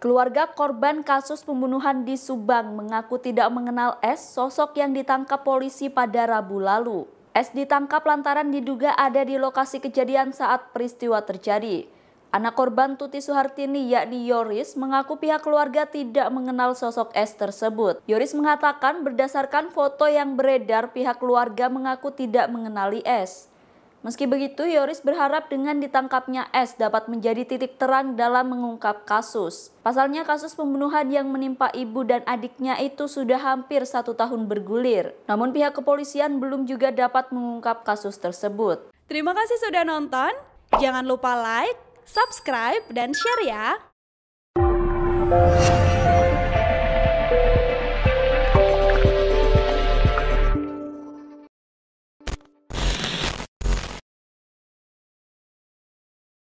Keluarga korban kasus pembunuhan di Subang mengaku tidak mengenal S, sosok yang ditangkap polisi pada Rabu lalu. S ditangkap lantaran diduga ada di lokasi kejadian saat peristiwa terjadi. Anak korban Tuti Suhartini yakni Yoris mengaku pihak keluarga tidak mengenal sosok S tersebut. Yoris mengatakan berdasarkan foto yang beredar pihak keluarga mengaku tidak mengenali S. Meski begitu, Yoris berharap dengan ditangkapnya S dapat menjadi titik terang dalam mengungkap kasus. Pasalnya kasus pembunuhan yang menimpa ibu dan adiknya itu sudah hampir satu tahun bergulir. Namun pihak kepolisian belum juga dapat mengungkap kasus tersebut. Terima kasih sudah nonton. Jangan lupa like, subscribe, dan share ya!